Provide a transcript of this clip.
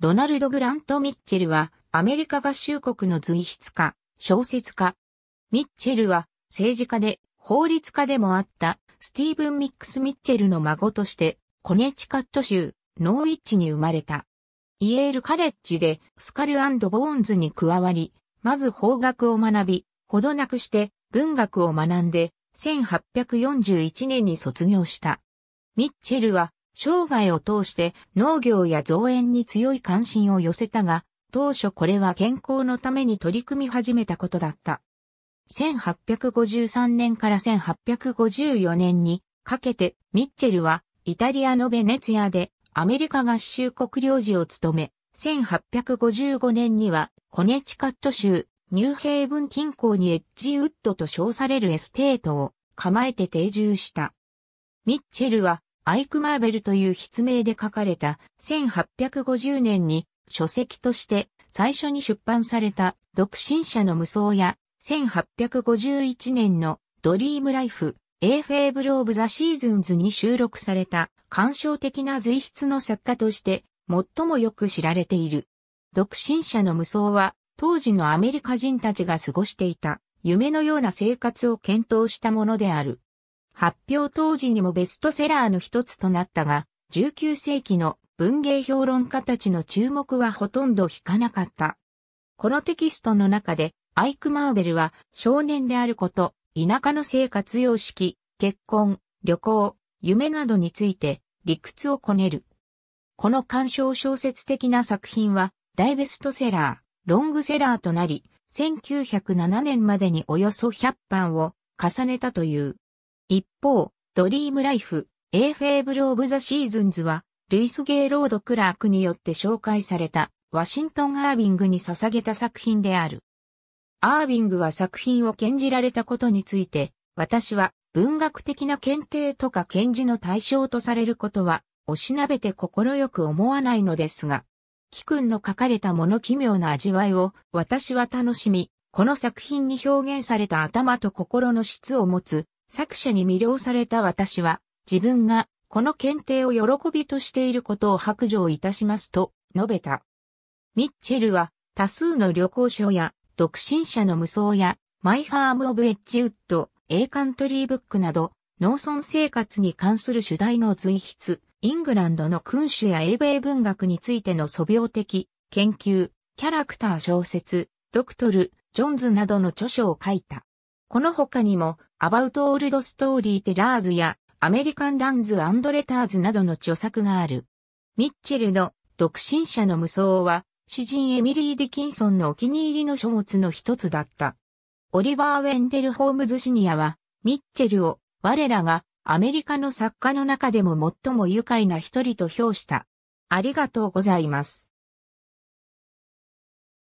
ドナルド・グラント・ミッチェルは、アメリカ合衆国の随筆家、小説家。ミッチェルは、政治家で、法律家でもあった、スティーブン・ミックス・ミッチェルの孫として、コネチカット州、ノーウィッチに生まれた。イエールカレッジでスカルボーンズに加わり、まず法学を学び、ほどなくして文学を学んで、1841年に卒業した。ミッチェルは生涯を通して農業や造園に強い関心を寄せたが、当初これは健康のために取り組み始めたことだった。1853年から1854年にかけてミッチェルはイタリアのベネツィアでアメリカ合衆国領事を務め、1855年にはコネチカット州ニューヘイブン近郊にエッジウッドと称されるエステートを構えて定住した。ミッチェルはアイク・マーベルという筆名で書かれた1850年に書籍として最初に出版された独身者の無双や1851年のドリームライフ、A Fable of the Seasons に収録された感傷的な随筆の作家として最もよく知られている。独身者の無双は当時のアメリカ人たちが過ごしていた夢のような生活を検討したものである。発表当時にもベストセラーの一つとなったが、19世紀の文芸評論家たちの注目はほとんど引かなかった。このテキストの中で、アイク・マーベルは少年であること、田舎の生活様式、結婚、旅行、夢などについて理屈をこねる。この鑑賞小説的な作品は大ベストセラー、ロングセラーとなり、1907年までにおよそ100版を重ねたという。一方、ドリームライフ、エーフェーブル・オブ・ザ・シーズンズは、ルイス・ゲイロード・クラークによって紹介された、ワシントン・アービングに捧げた作品である。アービングは作品を献じられたことについて、私は文学的な検定とか検事の対象とされることは、おしなべて心よく思わないのですが、貴君の書かれたもの奇妙な味わいを私は楽しみ、この作品に表現された頭と心の質を持つ作者に魅了された私は、自分がこの検定を喜びとしていることを白状いたしますと述べた。ミッチェルは多数の旅行書や独身者の無双やマイファーム・オブ・エッジウッド、A カントリーブックなど農村生活に関する主題の随筆、イングランドの君主や英米文学についての素描的研究、キャラクター小説、ドクトル、ジョンズなどの著書を書いた。この他にもアバウトオールドストーリーテラーズやアメリカンランズレターズなどの著作がある。ミッチェルの独身者の無双は詩人エミリー・ディキンソンのお気に入りの書物の一つだった。オリバー・ウェンデル・ホームズ・シニアはミッチェルを我らがアメリカの作家の中でも最も愉快な一人と評した。ありがとうございます。